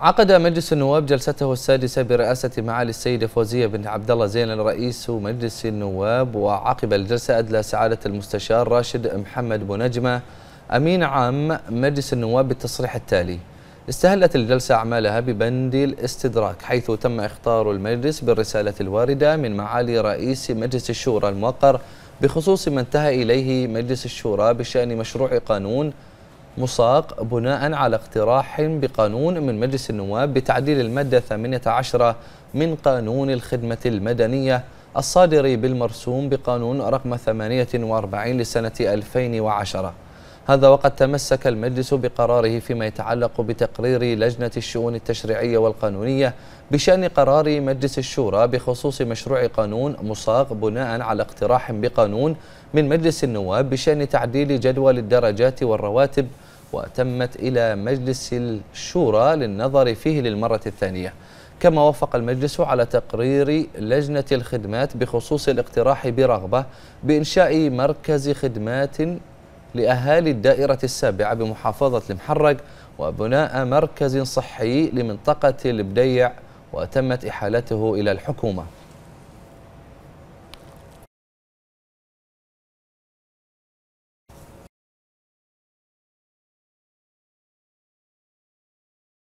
عقد مجلس النواب جلسته السادسة برئاسة معالي السيدة فوزية بن عبد الله زين الرئيس مجلس النواب وعقب الجلسة أدلى سعادة المستشار راشد محمد بنجمة أمين عام مجلس النواب بالتصريح التالي استهلت الجلسة أعمالها ببند الاستدراك حيث تم اختار المجلس بالرسالة الواردة من معالي رئيس مجلس الشورى الموقر بخصوص ما انتهى إليه مجلس الشورى بشأن مشروع قانون مصاق بناء على اقتراح بقانون من مجلس النواب بتعديل المادة 18 من قانون الخدمة المدنية الصادر بالمرسوم بقانون رقم 48 لسنة 2010 هذا وقد تمسك المجلس بقراره فيما يتعلق بتقرير لجنة الشؤون التشريعية والقانونية بشأن قرار مجلس الشورى بخصوص مشروع قانون مصاغ بناء على اقتراح بقانون من مجلس النواب بشأن تعديل جدول الدرجات والرواتب وتمت إلى مجلس الشورى للنظر فيه للمرة الثانية كما وافق المجلس على تقرير لجنة الخدمات بخصوص الاقتراح برغبة بإنشاء مركز خدمات لأهالي الدائرة السابعة بمحافظة المحرق وبناء مركز صحي لمنطقة البديع وتمت إحالته إلى الحكومة